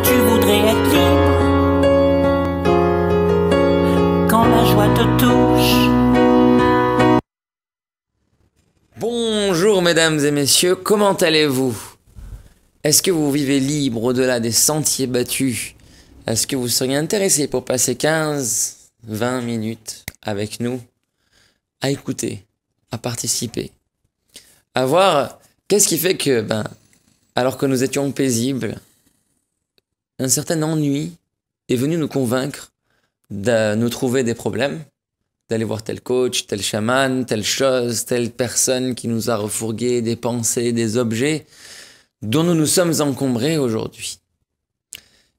tu voudrais être libre quand la joie te touche. Bonjour mesdames et messieurs, comment allez-vous Est-ce que vous vivez libre au-delà des sentiers battus Est-ce que vous seriez intéressé pour passer 15, 20 minutes avec nous à écouter, à participer, à voir qu'est-ce qui fait que, ben, alors que nous étions paisibles, un certain ennui est venu nous convaincre de nous trouver des problèmes, d'aller voir tel coach, tel chaman, telle chose, telle personne qui nous a refourgué des pensées, des objets dont nous nous sommes encombrés aujourd'hui.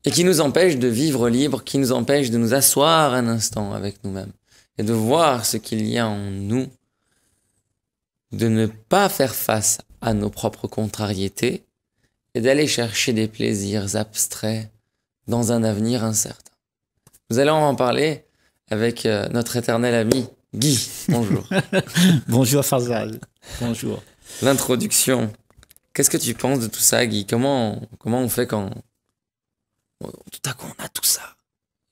Et qui nous empêche de vivre libre, qui nous empêche de nous asseoir un instant avec nous-mêmes et de voir ce qu'il y a en nous, de ne pas faire face à nos propres contrariétés, et d'aller chercher des plaisirs abstraits dans un avenir incertain. Nous allons en parler avec euh, notre éternel ami Guy. Bonjour. Bonjour Fazal. Bonjour. L'introduction. Qu'est-ce que tu penses de tout ça, Guy comment, comment on fait quand tout à coup on a tout ça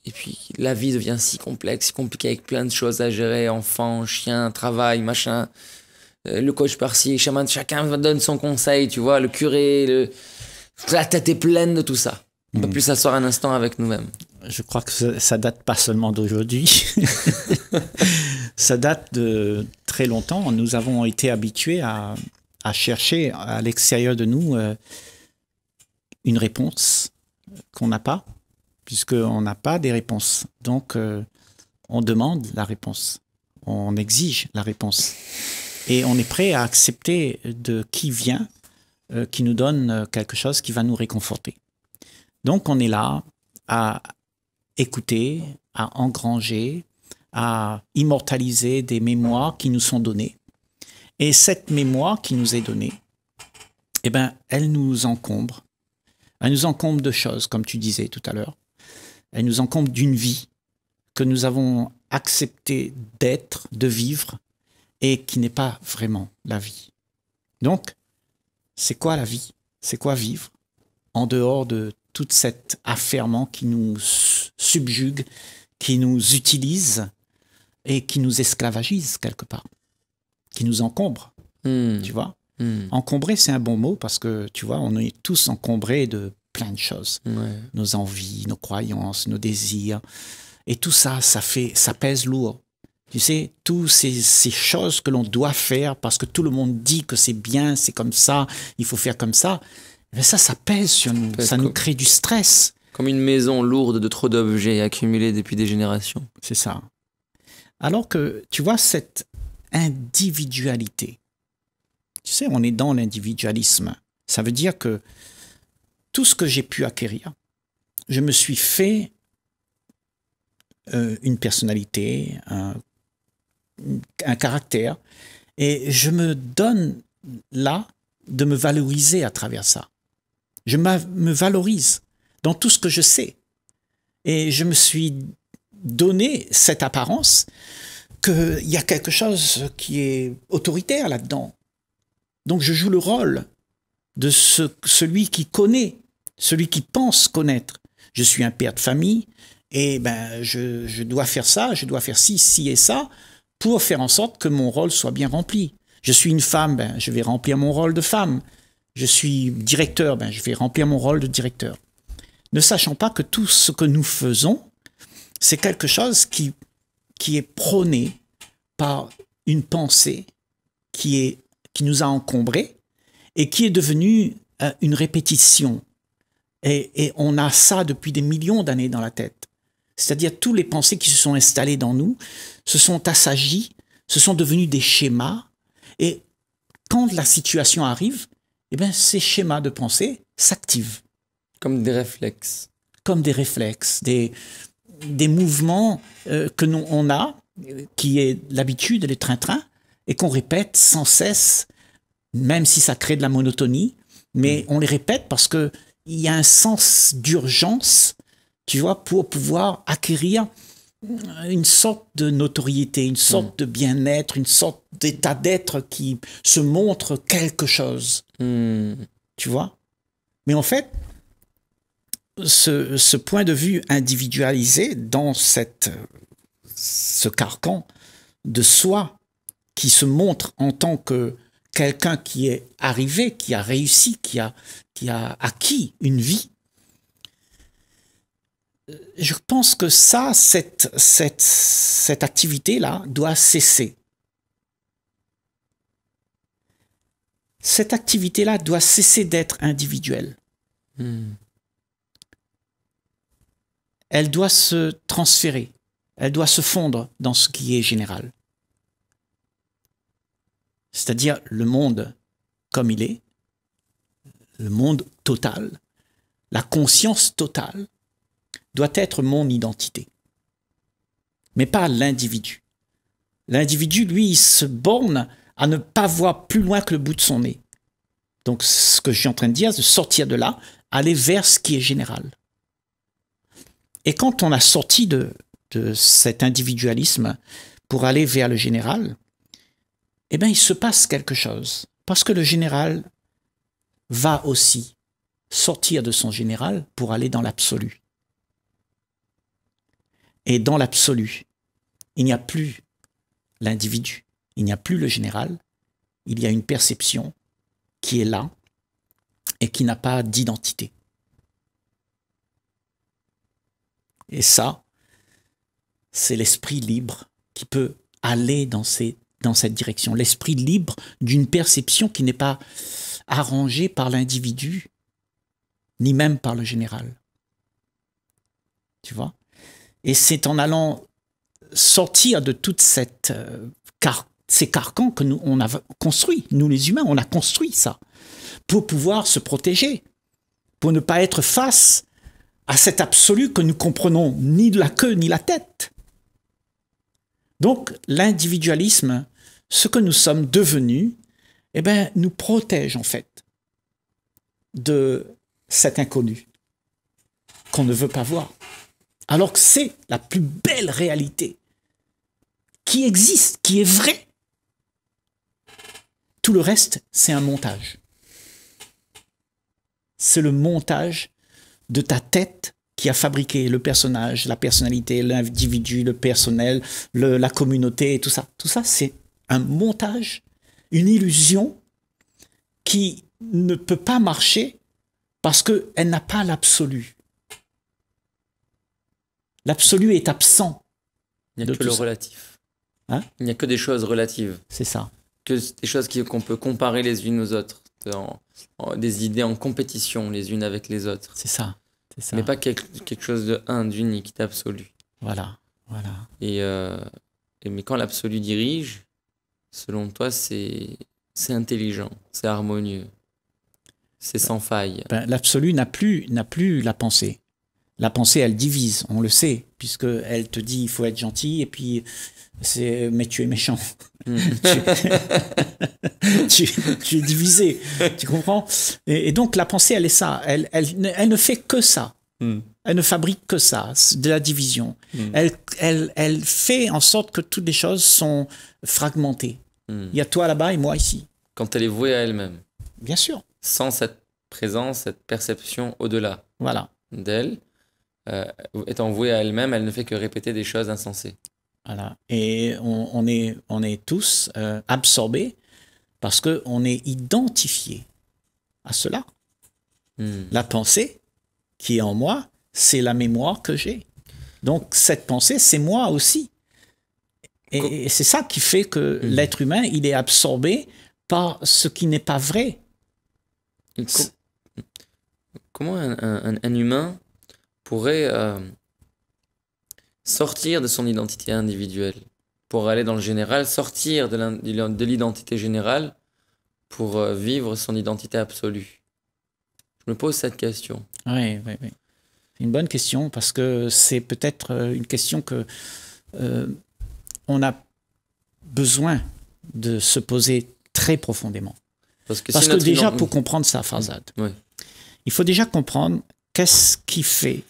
et puis la vie devient si complexe, si compliquée avec plein de choses à gérer, enfants, chiens, travail, machin. Euh, le coach par-ci, chaman, chacun donne son conseil, tu vois, le curé, la tête est pleine de tout ça. On ne peut mm. plus s'asseoir un instant avec nous-mêmes. Je crois que ça, date pas seulement d'aujourd'hui. ça date de très longtemps. Nous avons été habitués à, chercher à l'extérieur de nous euh, une réponse qu'on n'a pas, puisqu'on n'a pas des réponses. Donc, euh, on demande la réponse. On exige la réponse. Et on est prêt à accepter de qui vient, euh, qui nous donne euh, quelque chose qui va nous réconforter. Donc on est là à écouter, à engranger, à immortaliser des mémoires qui nous sont données. Et cette mémoire qui nous est donnée, eh ben, elle nous encombre. Elle nous encombre de choses, comme tu disais tout à l'heure. Elle nous encombre d'une vie que nous avons accepté d'être, de vivre, et qui n'est pas vraiment la vie. Donc, c'est quoi la vie C'est quoi vivre en dehors de tout cet affairement qui nous subjugue, qui nous utilise et qui nous esclavagise quelque part, qui nous encombre, hmm. tu vois hmm. Encombrer, c'est un bon mot parce que, tu vois, on est tous encombrés de plein de choses. Nos envies, nos croyances, nos désirs. Et tout ça, ça, fait, ça pèse lourd. Tu sais, toutes ces, choses que l'on doit faire parce que tout le monde dit que c'est bien, c'est comme ça, il faut faire comme ça. Mais eh ça, ça pèse sur nous, ça, nous crée du stress. Comme une maison lourde de trop d'objets accumulés depuis des générations. C'est ça. Alors que, tu vois, cette individualité, tu sais, on est dans l'individualisme. Ça veut dire que tout ce que j'ai pu acquérir, je me suis fait euh, une personnalité, un un caractère. Et je me donne là de me valoriser à travers ça. Je me valorise dans tout ce que je sais. Et je me suis donné cette apparence qu'il y a quelque chose qui est autoritaire là-dedans. Donc je joue le rôle de ce, celui qui connaît, celui qui pense connaître. Je suis un père de famille et ben je, je dois faire ça, je dois faire ci, ci et ça pour faire en sorte que mon rôle soit bien rempli. Je suis une femme, ben, je vais remplir mon rôle de femme. Je suis directeur, ben, je vais remplir mon rôle de directeur. Ne sachant pas que tout ce que nous faisons, c'est quelque chose qui, qui est prôné par une pensée qui, est, qui nous a encombrés et qui est devenue euh, une répétition. et on a ça depuis des millions d'années dans la tête. C'est-à-dire tous les pensées qui se sont installées dans nous se sont assagies, se sont devenues des schémas. Et quand la situation arrive, eh bien, ces schémas de pensée s'activent. Comme des réflexes. Comme des réflexes, des, des mouvements euh, que nous, on a, qui est l'habitude, les train-train, et qu'on répète sans cesse, même si ça crée de la monotonie, mais mm. on les répète parce qu'il y a un sens d'urgence tu vois, pour pouvoir acquérir une sorte de notoriété, une mm. sorte de bien-être, une sorte d'état d'être qui se montre quelque chose. Mm. Tu vois Mais en fait, ce, point de vue individualisé dans cette, ce carcan de soi qui se montre en tant que quelqu'un qui est arrivé, qui a réussi, qui a, qui a acquis une vie, je pense que ça, cette, activité-là doit cesser. Cette activité-là doit cesser d'être individuelle. Hmm. Elle doit se transférer, elle doit se fondre dans ce qui est général. C'est-à-dire le monde comme il est, le monde total, la conscience totale, doit être mon identité, mais pas l'individu. L'individu, lui, il se borne à ne pas voir plus loin que le bout de son nez. Donc ce que je suis en train de dire, c'est de sortir de là, aller vers ce qui est général. Et quand on a sorti de, de cet individualisme pour aller vers le général, eh bien il se passe quelque chose. Parce que le général va aussi sortir de son général pour aller dans l'absolu. Et dans l'absolu, il n'y a plus l'individu, il n'y a plus le général, il y a une perception qui est là et qui n'a pas d'identité. Et ça, c'est l'esprit libre qui peut aller dans, cette direction. L'esprit libre d'une perception qui n'est pas arrangée par l'individu, ni même par le général. Tu vois et c'est en allant sortir de toute cette euh, ces carcans que nous on a construit, nous les humains, on a construit ça pour pouvoir se protéger, pour ne pas être face à cet absolu que nous comprenons ni de la queue ni la tête. Donc l'individualisme, ce que nous sommes devenus, eh ben nous protège en fait de cet inconnu qu'on ne veut pas voir. Alors que c'est la plus belle réalité qui existe, qui est vraie. Tout le reste, c'est un montage. C'est le montage de ta tête qui a fabriqué le personnage, la personnalité, l'individu, le personnel, la communauté, et tout ça. Tout ça, c'est un montage, une illusion qui ne peut pas marcher parce qu'elle n'a pas l'absolu. L'absolu est absent. Il n'y a que le relatif. Hein Il n'y a que des choses relatives. C'est ça. Que des choses qu'on peut comparer les unes aux autres. des idées en compétition les unes avec les autres. C'est ça. ça. Mais pas quelque, chose de un, d'unique, d'absolu. Voilà. voilà. Euh, et, mais quand l'absolu dirige, selon toi, c'est intelligent, c'est harmonieux, c'est ben, sans faille. Ben, l'absolu n'a plus, plus la pensée. La pensée, elle divise, on le sait, puisque elle te dit il faut être gentil et puis c'est mais tu es méchant. Mm. tu, es divisé, tu comprends et, donc la pensée, elle est ça, elle, ne, fait que ça. Mm. Elle ne fabrique que ça, de la division. Mm. Elle, fait en sorte que toutes les choses sont fragmentées. Il y a toi là-bas et moi ici. Quand elle est vouée à elle-même. Bien sûr. Sans cette présence, cette perception au-delà voilà. d'elle, est euh, étant vouée à elle-même, elle ne fait que répéter des choses insensées. Voilà. Et on, est, on est tous euh, absorbés parce qu'on est identifié à cela. Hmm. La pensée qui est en moi, c'est la mémoire que j'ai. Donc cette pensée, c'est moi aussi. Et, c'est ça qui fait que hmm. l'être humain, il est absorbé par ce qui n'est pas vrai. Comment un humain pourrait euh, sortir de son identité individuelle pour aller dans le général, sortir de l'identité générale pour euh, vivre son identité absolue Je me pose cette question. Oui, oui, oui. C'est une bonne question parce que c'est peut-être euh, une question que on a besoin de se poser très profondément. Parce que, déjà, pour comprendre sa façade, il faut déjà comprendre qu'est-ce qui fait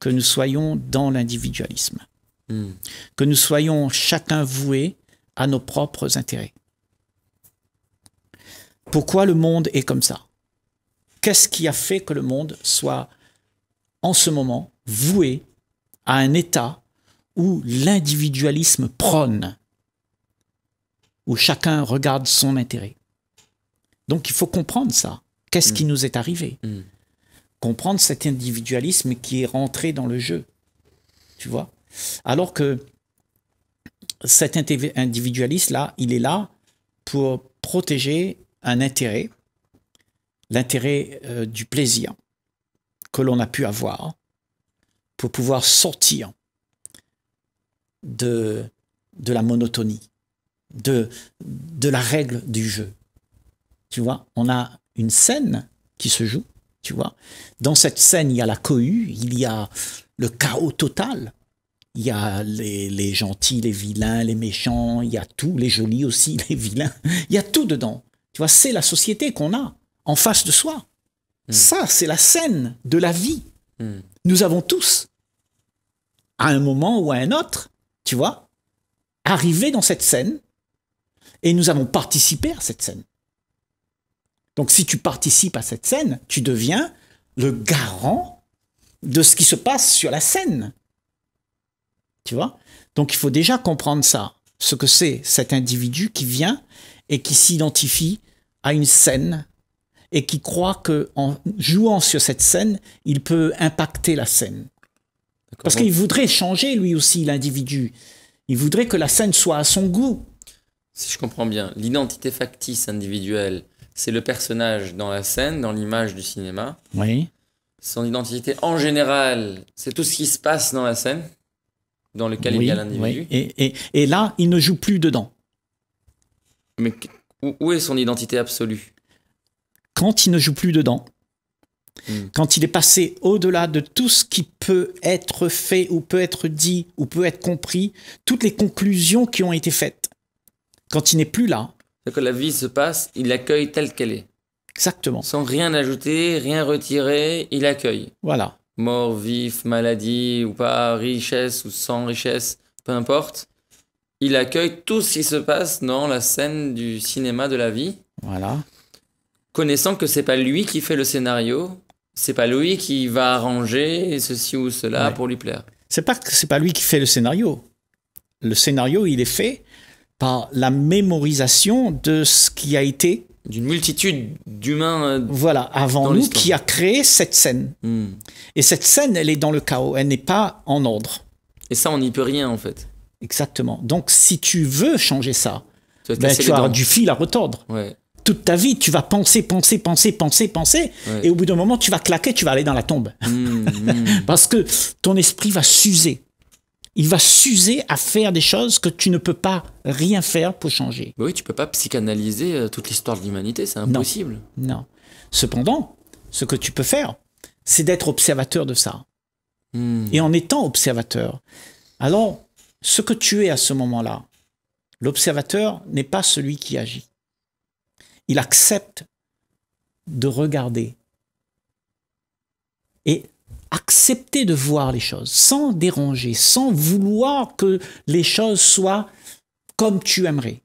que nous soyons dans l'individualisme, hmm. que nous soyons chacun voués à nos propres intérêts. Pourquoi le monde est comme ça Qu'est-ce qui a fait que le monde soit en ce moment voué à un état où l'individualisme prône, où chacun regarde son intérêt Donc il faut comprendre ça. Qu'est-ce hmm. qui nous est arrivé hmm comprendre cet individualisme qui est rentré dans le jeu. Tu vois Alors que cet individualisme-là, il est là pour protéger un intérêt, l'intérêt euh, du plaisir que l'on a pu avoir pour pouvoir sortir de, de la monotonie, de, de la règle du jeu. Tu vois, on a une scène qui se joue, tu vois. Dans cette scène, il y a la cohue, il y a le chaos total. Il y a les, gentils, les vilains, les méchants, il y a tout, les jolis aussi, les vilains. Il y a tout dedans. Tu vois, c'est la société qu'on a en face de soi. Hmm. Ça, c'est la scène de la vie. Hmm. Nous avons tous, à un moment ou à un autre, tu vois, arrivé dans cette scène et nous avons participé à cette scène. Donc si tu participes à cette scène, tu deviens le garant de ce qui se passe sur la scène. Tu vois Donc il faut déjà comprendre ça, ce que c'est cet individu qui vient et qui s'identifie à une scène et qui croit que en jouant sur cette scène, il peut impacter la scène. Parce qu'il voudrait changer lui aussi l'individu. Il voudrait que la scène soit à son goût. Si je comprends bien, l'identité factice individuelle c'est le personnage dans la scène, dans l'image du cinéma. Oui. Son identité en général, c'est tout ce qui se passe dans la scène, dans lequel il y a l'individu. Et, là, il ne joue plus dedans. Mais où, est son identité absolue Quand il ne joue plus dedans. Hmm. Quand il est passé au-delà de tout ce qui peut être fait ou peut être dit ou peut être compris, toutes les conclusions qui ont été faites. Quand il n'est plus là, c'est que la vie se passe, il l'accueille telle qu'elle est. Exactement. Sans rien ajouter, rien retirer, il accueille. Voilà. Mort, vif, maladie ou pas, richesse ou sans richesse, peu importe. Il accueille tout ce qui se passe dans la scène du cinéma de la vie. Voilà. Connaissant que c'est pas lui qui fait le scénario, c'est pas lui qui va arranger ceci ou cela pour lui plaire. C'est pas c'est pas lui qui fait le scénario. Le scénario, il est fait par la mémorisation de ce qui a été. D'une multitude d'humains. Euh, voilà, avant nous, qui a créé cette scène. Hmm. Et cette scène, elle est dans le chaos, elle n'est pas en ordre. Et ça, on n'y peut rien, en fait. Exactement. Donc, si tu veux changer ça, tu, ben, as du fil à retordre. Toute ta vie, tu vas penser, penser, penser, penser, penser, et au bout d'un moment, tu vas claquer, tu vas aller dans la tombe. Hmm, hmm. Parce que ton esprit va s'user il va s'user à faire des choses que tu ne peux pas rien faire pour changer. Bah oui, tu peux pas psychanalyser euh, toute l'histoire de l'humanité, c'est impossible. Non, Cependant, ce que tu peux faire, c'est d'être observateur de ça. Hmm. Et en étant observateur, alors ce que tu es à ce moment-là, l'observateur n'est pas celui qui agit. Il accepte de regarder. Et accepter de voir les choses sans déranger, sans vouloir que les choses soient comme tu aimerais.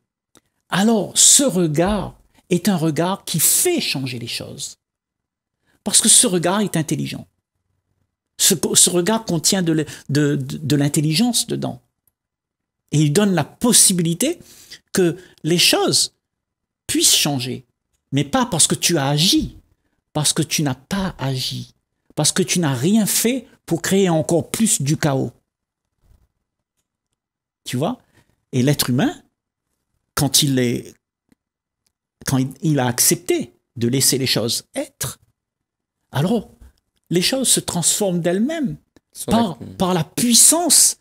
Alors ce regard est un regard qui fait changer les choses. Parce que ce regard est intelligent. Ce, regard contient de l'intelligence dedans. Et il donne la possibilité que les choses puissent changer. Mais pas parce que tu as agi, parce que tu n'as pas agi parce que tu n'as rien fait pour créer encore plus du chaos. Tu vois Et l'être humain, quand il est, quand il a accepté de laisser les choses être, alors les choses se transforment d'elles-mêmes par, par la puissance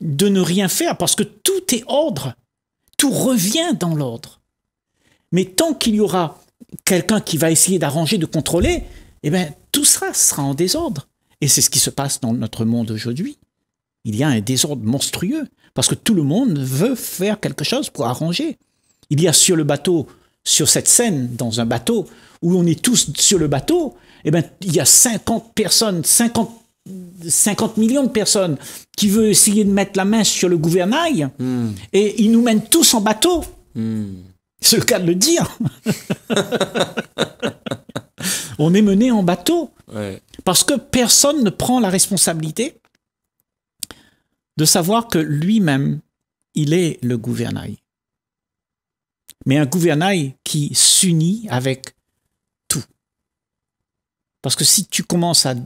de ne rien faire, parce que tout est ordre, tout revient dans l'ordre. Mais tant qu'il y aura quelqu'un qui va essayer d'arranger, de contrôler, eh bien, tout ça sera en désordre. Et c'est ce qui se passe dans notre monde aujourd'hui. Il y a un désordre monstrueux, parce que tout le monde veut faire quelque chose pour arranger. Il y a sur le bateau, sur cette scène, dans un bateau, où on est tous sur le bateau, eh bien, il y a 50 personnes, 50 millions de personnes qui veulent essayer de mettre la main sur le gouvernail hmm. et ils nous mènent tous en bateau. Hmm. C'est le cas de le dire. on est mené en bateau. Parce que personne ne prend la responsabilité de savoir que lui-même, il est le gouvernail. Mais un gouvernail qui s'unit avec tout. Parce que si tu commences à,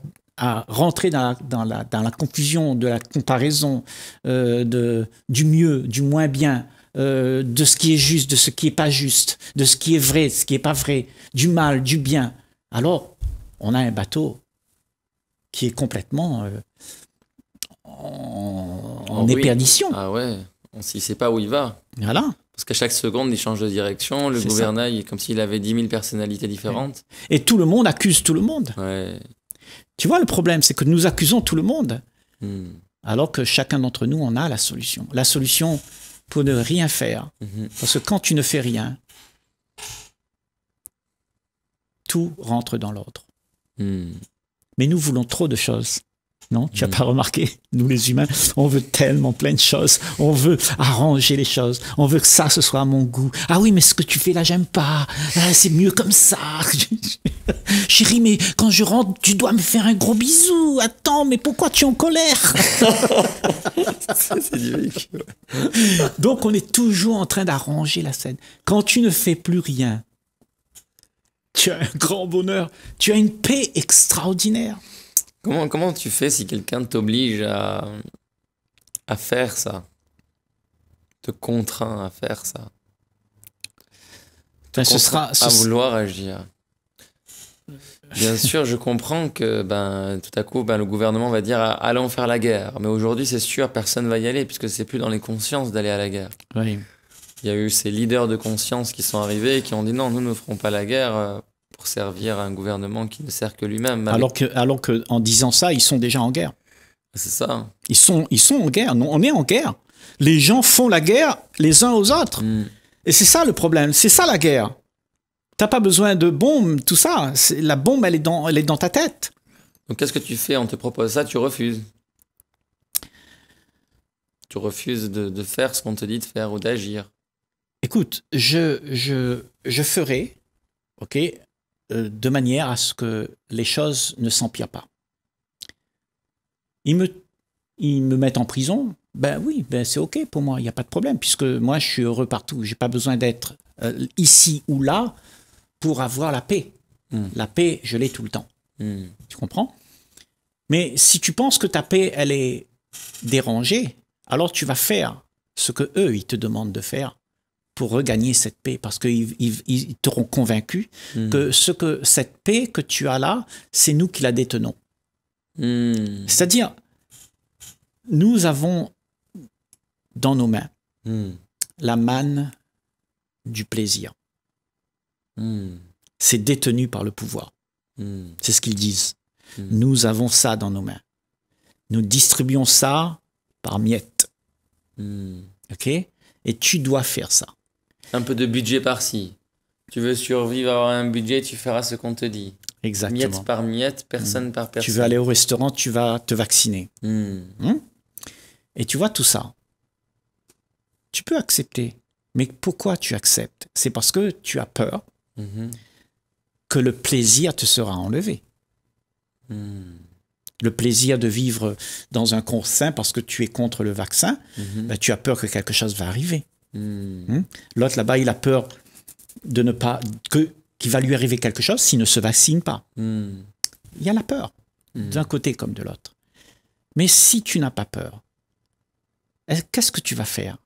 rentrer dans la, dans, la, confusion de la comparaison euh, de, du mieux, du moins bien, euh, de ce qui est juste, de ce qui n'est pas juste, de ce qui est vrai, de ce qui n'est pas vrai, du mal, du bien, alors, on a un bateau qui est complètement euh, en, ah éperdition. Ah ouais, on ne sait pas où il va. Voilà. Parce qu'à chaque seconde, il change de direction. Le gouvernail est comme s'il avait 10 000 personnalités différentes. Et tout le monde accuse tout le monde. Tu vois, le problème, c'est que nous accusons tout le monde. Hmm. Alors que chacun d'entre nous, on a la solution. La solution pour ne rien faire. Mhm. Parce que quand tu ne fais rien, tout rentre dans l'autre. Hmm. Mais nous voulons trop de choses. Non, tu as hmm. pas remarqué, nous les humains, on veut tellement plein de choses, on veut arranger les choses, on veut que ça, ce soit à mon goût. Ah oui, mais ce que tu fais là, j'aime pas, ah, c'est mieux comme ça. Chérie, mais quand je rentre, tu dois me faire un gros bisou. Attends, mais pourquoi tu es en colère Donc on est toujours en train d'arranger la scène. Quand tu ne fais plus rien, tu as un grand bonheur, tu as une paix extraordinaire. Comment, comment tu fais si quelqu'un t'oblige à, faire ça Te contraint à faire ça Te ben, sera, à vouloir agir Bien sûr, je comprends que ben, tout à coup, ben, le gouvernement va dire ah, allons faire la guerre. Mais aujourd'hui, c'est sûr, personne ne va y aller puisque c'est plus dans les consciences d'aller à la guerre. Oui il y a eu ces leaders de conscience qui sont arrivés et qui ont dit non, nous ne ferons pas la guerre euh, pour servir un gouvernement qui ne sert que lui-même. Alors que, alors que, en disant ça, ils sont déjà en guerre. C'est ça. Ils sont, ils sont en guerre. Non, on est en guerre. Les gens font la guerre les uns aux autres. Hmm. Et c'est ça le problème. C'est ça la guerre. T'as pas besoin de bombes, tout ça. La bombe, elle est dans, elle est dans ta tête. Donc qu'est-ce que tu fais On te propose ça, tu refuses. Tu refuses de faire ce qu'on te dit de faire ou d'agir écoute, je, je, je ferai, ok, euh, de manière à ce que les choses ne s'empirent pas. Ils me, ils me mettent en prison, ben oui, ben c'est ok pour moi, il n'y a pas de problème, puisque moi je suis heureux partout, je n'ai pas besoin d'être euh, ici ou là pour avoir la paix. Hmm. La paix, je l'ai tout le temps. Hmm. Tu comprends Mais si tu penses que ta paix, elle est dérangée, alors tu vas faire ce que eux, ils te demandent de faire pour regagner cette paix, parce qu'ils ils, t'auront convaincu hmm. que, ce que cette paix que tu as là, c'est nous qui la détenons. Hmm. C'est-à-dire, nous avons dans nos mains hmm. la manne du plaisir. C'est détenu par le pouvoir. C'est ce qu'ils disent. Nous avons ça dans nos mains. Nous distribuons ça par miettes. OK Et tu dois faire ça un peu de budget par-ci. Tu veux survivre, avoir un budget, tu feras ce qu'on te dit. Exactement. Miette par miette, personne mm. par personne. Tu veux aller au restaurant, tu vas te vacciner. Mm. Hein Et tu vois tout ça. Tu peux accepter. Mais pourquoi tu acceptes C'est parce que tu as peur mhm. que le plaisir te sera enlevé. Mm. Le plaisir de vivre dans un coin sain parce que tu es contre le vaccin, ben, tu as peur que quelque chose va arriver. Hmm. Hmm? L'autre là-bas, il a peur de ne pas que qu'il va lui arriver quelque chose s'il ne se vaccine pas. Hmm. Il y a la peur d'un côté comme de l'autre. Mais si tu n'as pas peur, qu'est-ce que tu vas faire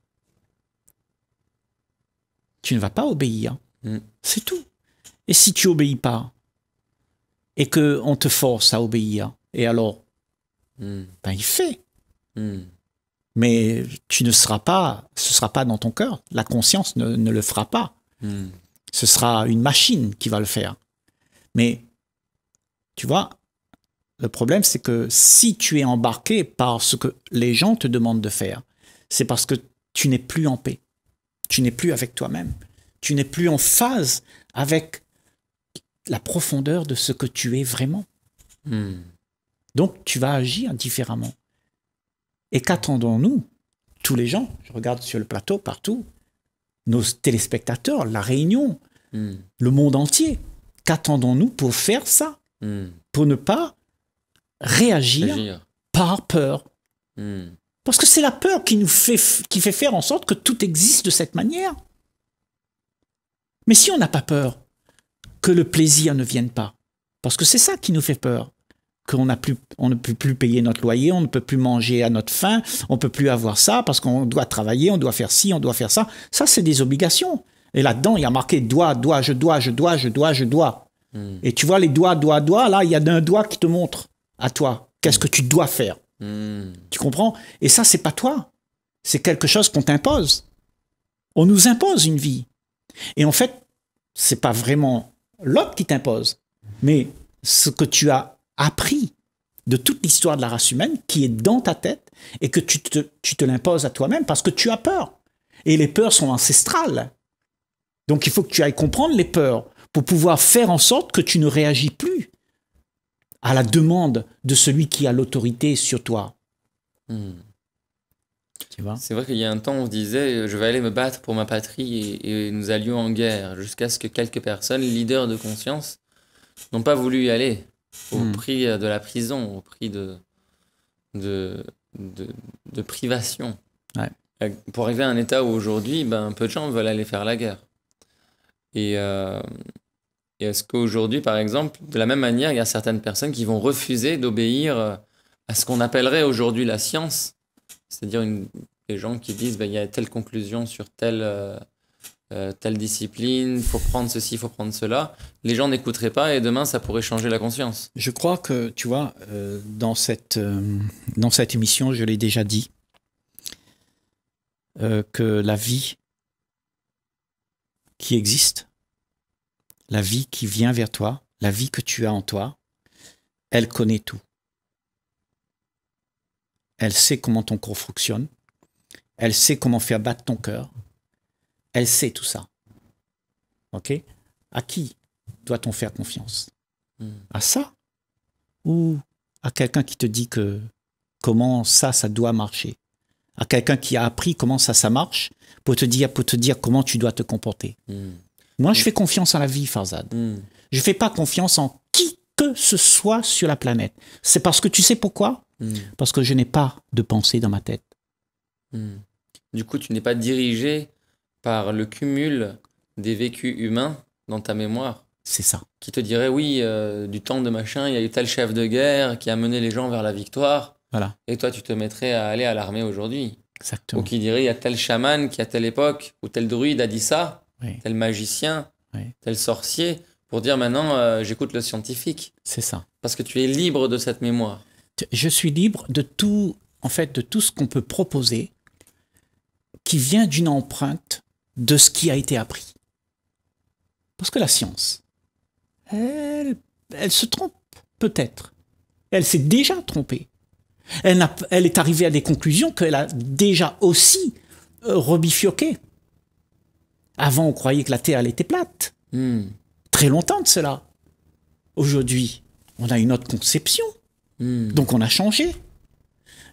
Tu ne vas pas obéir. C'est tout. Et si tu obéis pas et que on te force à obéir, et alors, ben il fait mais tu ne seras pas, ce sera pas dans ton cœur. La conscience ne, le fera pas. Hmm. Ce sera une machine qui va le faire. Mais tu vois, le problème, c'est que si tu es embarqué par ce que les gens te demandent de faire, c'est parce que tu n'es plus en paix. Tu n'es plus avec toi-même. Tu n'es plus en phase avec la profondeur de ce que tu es vraiment. Hmm. Donc, tu vas agir différemment. Et qu'attendons-nous Tous les gens, je regarde sur le plateau partout, nos téléspectateurs, la Réunion, hmm. le monde entier. Qu'attendons-nous pour faire ça hmm. Pour ne pas réagir, par peur. Hmm. Parce que c'est la peur qui nous fait, qui fait faire en sorte que tout existe de cette manière. Mais si on n'a pas peur, que le plaisir ne vienne pas, parce que c'est ça qui nous fait peur qu'on plus, on ne peut plus payer notre loyer, on ne peut plus manger à notre faim, on ne peut plus avoir ça parce qu'on doit travailler, on doit faire ci, on doit faire ça. Ça, c'est des obligations. Et là-dedans, il y a marqué doigt doigt je dois, je dois, je dois, je dois. Hmm. Et tu vois les doigts, doigts, doigts, là, il y a un doigt qui te montre à toi qu'est-ce hmm. que tu dois faire. Hmm. Tu comprends Et ça, c'est pas toi. C'est quelque chose qu'on t'impose. On nous impose une vie. Et en fait, c'est pas vraiment l'autre qui t'impose, mais ce que tu as appris de toute l'histoire de la race humaine qui est dans ta tête et que tu te, l'imposes à toi-même parce que tu as peur. Et les peurs sont ancestrales. Donc il faut que tu ailles comprendre les peurs pour pouvoir faire en sorte que tu ne réagis plus à la demande de celui qui a l'autorité sur toi. Hmm. C'est vrai qu'il y a un temps, on disait, euh, je vais aller me battre pour ma patrie et nous allions en guerre, jusqu'à ce que quelques personnes, leaders de conscience, n'ont pas voulu y aller au hmm. prix euh, de la prison, au prix de, de, de, privation. Euh, pour arriver à un état où aujourd'hui, ben, peu de gens veulent aller faire la guerre. Euh, et, est-ce qu'aujourd'hui, par exemple, de la même manière, il y a certaines personnes qui vont refuser d'obéir à ce qu'on appellerait aujourd'hui la science, c'est-à-dire des gens qui disent ben, il y a telle conclusion sur telle... Euh, telle discipline, faut prendre ceci, faut prendre cela, les gens n'écouteraient pas et demain ça pourrait changer la conscience. Je crois que, tu vois, euh, dans, cette, euh, dans cette émission, je l'ai déjà dit, que la vie qui existe, la vie qui vient vers toi, la vie que tu as en toi, elle connaît tout. Elle sait comment ton corps fonctionne, elle sait comment faire battre ton cœur, elle sait tout ça. OK À qui doit-on faire confiance hmm. À ça Ou à quelqu'un qui te dit que comment ça, ça doit marcher À quelqu'un qui a appris comment ça, ça marche pour te dire, pour te dire comment tu dois te comporter hmm. Moi, je hmm. fais confiance à la vie, Farzad. Je ne fais pas confiance en qui que ce soit sur la planète. C'est parce que tu sais pourquoi Parce que je n'ai pas de pensée dans ma tête. Du coup, tu n'es pas dirigé par le cumul des vécus humains dans ta mémoire. C'est ça. Qui te dirait, oui, euh, du temps de machin, il y a eu tel chef de guerre qui a mené les gens vers la victoire. Voilà. Et toi, tu te mettrais à aller à l'armée aujourd'hui. Exactement. Ou qui dirait, il y a tel chaman qui, à telle époque, ou tel druide a dit ça, tel magicien, tel sorcier, pour dire maintenant, euh, j'écoute le scientifique. C'est ça. Parce que tu es libre de cette mémoire. Je suis libre de tout, en fait, de tout ce qu'on peut proposer qui vient d'une empreinte de ce qui a été appris. Parce que la science, elle, elle se trompe peut-être. Elle s'est déjà trompée. Elle, elle, est arrivée à des conclusions qu'elle a déjà aussi euh, rebifioquées. Avant, on croyait que la Terre, elle était plate. Hmm. Très longtemps de cela. Aujourd'hui, on a une autre conception. Hmm. Donc on a changé.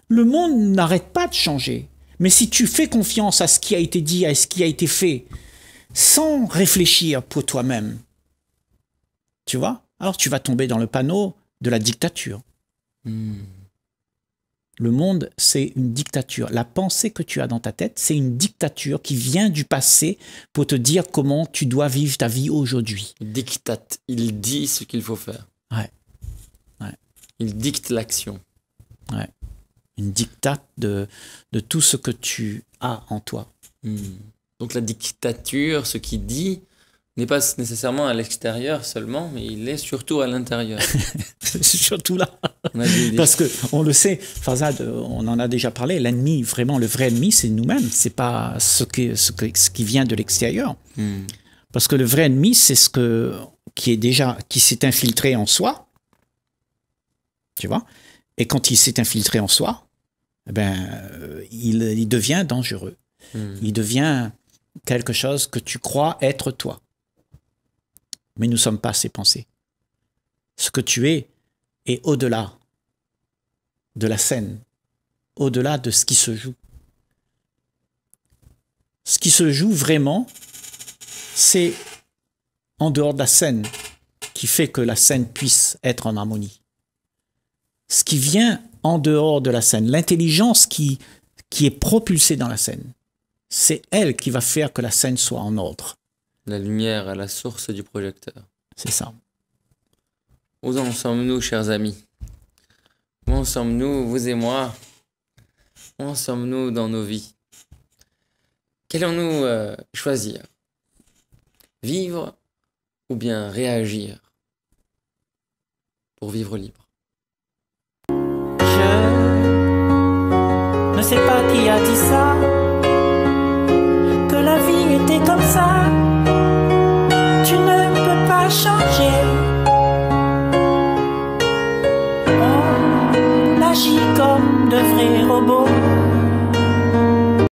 Le monde n'arrête pas de changer. Mais si tu fais confiance à ce qui a été dit, à ce qui a été fait, sans réfléchir pour toi-même, tu vois, alors tu vas tomber dans le panneau de la dictature. Hmm. Le monde, c'est une dictature. La pensée que tu as dans ta tête, c'est une dictature qui vient du passé pour te dire comment tu dois vivre ta vie aujourd'hui. Il dictate, il dit ce qu'il faut faire. Ouais. ouais. Il dicte l'action. Ouais une dictate de, de tout ce que tu as en toi. Hmm. Donc la dictature, ce qui dit, n'est pas nécessairement à l'extérieur seulement, mais il est surtout à l'intérieur. surtout là. Parce que on le sait, Fazad, on en a déjà parlé, l'ennemi, vraiment le vrai ennemi, c'est nous-mêmes, c'est pas ce n'est ce, ce qui vient de l'extérieur. Hmm. Parce que le vrai ennemi, c'est ce qui est déjà, qui s'est infiltré en soi, tu vois, et quand il s'est infiltré en soi, eh ben, euh, il, devient dangereux. Hmm. Il devient quelque chose que tu crois être toi. Mais nous ne sommes pas ces pensées. Ce que tu es est au-delà de la scène, au-delà de ce qui se joue. Ce qui se joue vraiment, c'est en dehors de la scène qui fait que la scène puisse être en harmonie ce qui vient en dehors de la scène, l'intelligence qui, qui est propulsée dans la scène. C'est elle qui va faire que la scène soit en ordre. La lumière à la source du projecteur. C'est ça. Où en sommes-nous, chers amis Où en sommes-nous, vous et moi Où en sommes-nous dans nos vies Qu'allons-nous euh, choisir Vivre ou bien réagir pour vivre libre ne sais pas qui a dit ça, que la vie était comme ça. Tu ne peux pas changer. On agit comme de vrais robots.